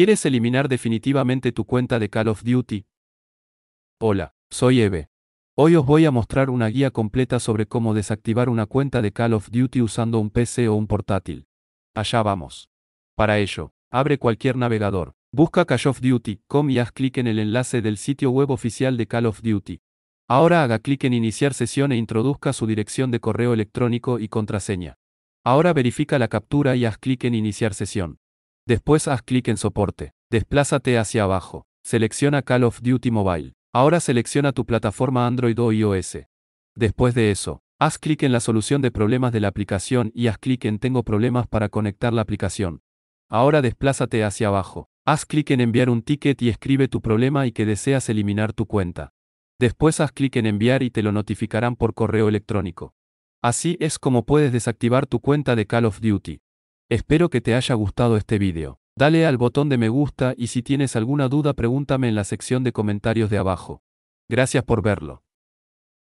¿Quieres eliminar definitivamente tu cuenta de Call of Duty? Hola, soy Eve. Hoy os voy a mostrar una guía completa sobre cómo desactivar una cuenta de Call of Duty usando un PC o un portátil. Allá vamos. Para ello, abre cualquier navegador, busca Call of Duty.com y haz clic en el enlace del sitio web oficial de Call of Duty. Ahora haga clic en Iniciar sesión e introduzca su dirección de correo electrónico y contraseña. Ahora verifica la captura y haz clic en Iniciar sesión. Después haz clic en soporte. Desplázate hacia abajo. Selecciona Call of Duty Mobile. Ahora selecciona tu plataforma Android o iOS. Después de eso, haz clic en la solución de problemas de la aplicación y haz clic en Tengo problemas para conectar la aplicación. Ahora desplázate hacia abajo. Haz clic en enviar un ticket y escribe tu problema y que deseas eliminar tu cuenta. Después haz clic en enviar y te lo notificarán por correo electrónico. Así es como puedes desactivar tu cuenta de Call of Duty. Espero que te haya gustado este vídeo. Dale al botón de me gusta y si tienes alguna duda pregúntame en la sección de comentarios de abajo. Gracias por verlo.